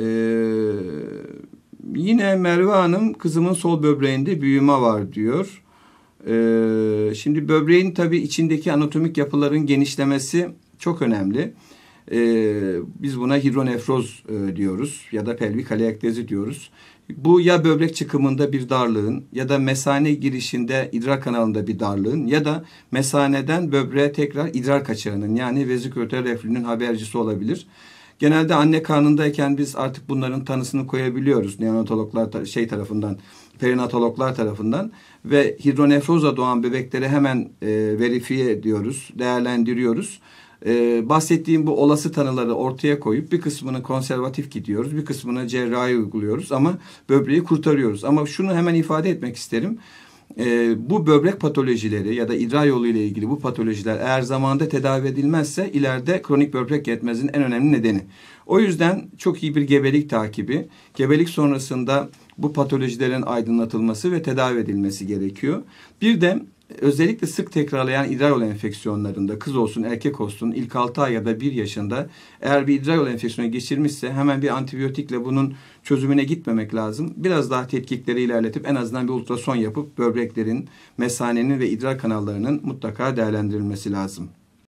Ee, yine Merve Hanım kızımın sol böbreğinde büyüme var diyor. Ee, şimdi böbreğin tabii içindeki anatomik yapıların genişlemesi çok önemli. Ee, biz buna hidronefroz e, diyoruz ya da pelvik aleaktezi diyoruz. Bu ya böbrek çıkımında bir darlığın ya da mesane girişinde idrar kanalında bir darlığın ya da mesaneden böbreğe tekrar idrar kaçağının yani vezikülatör reflünün habercisi olabilir. Genelde anne karnındayken biz artık bunların tanısını koyabiliyoruz. Neonatologlar şey tarafından, perinatologlar tarafından ve hidronefroza doğan bebekleri hemen e, verifiye ediyoruz, değerlendiriyoruz. Ee, bahsettiğim bu olası tanıları ortaya koyup bir kısmını konservatif gidiyoruz, bir kısmını cerrahi uyguluyoruz ama böbreği kurtarıyoruz. Ama şunu hemen ifade etmek isterim e, bu böbrek patolojileri ya da idrar yolu ile ilgili bu patolojiler eğer zamanında tedavi edilmezse ileride kronik böbrek yetmezliğinin en önemli nedeni. O yüzden çok iyi bir gebelik takibi, gebelik sonrasında bu patolojilerin aydınlatılması ve tedavi edilmesi gerekiyor. Bir de özellikle sık tekrarlayan idrar yolu enfeksiyonlarında kız olsun erkek olsun ilk 6 ay ya da 1 yaşında eğer bir idrar yolu enfeksiyonu geçirmişse hemen bir antibiyotikle bunun çözümüne gitmemek lazım. Biraz daha tetkikleri ilerletip en azından bir ultrason yapıp böbreklerin, mesanenin ve idrar kanallarının mutlaka değerlendirilmesi lazım.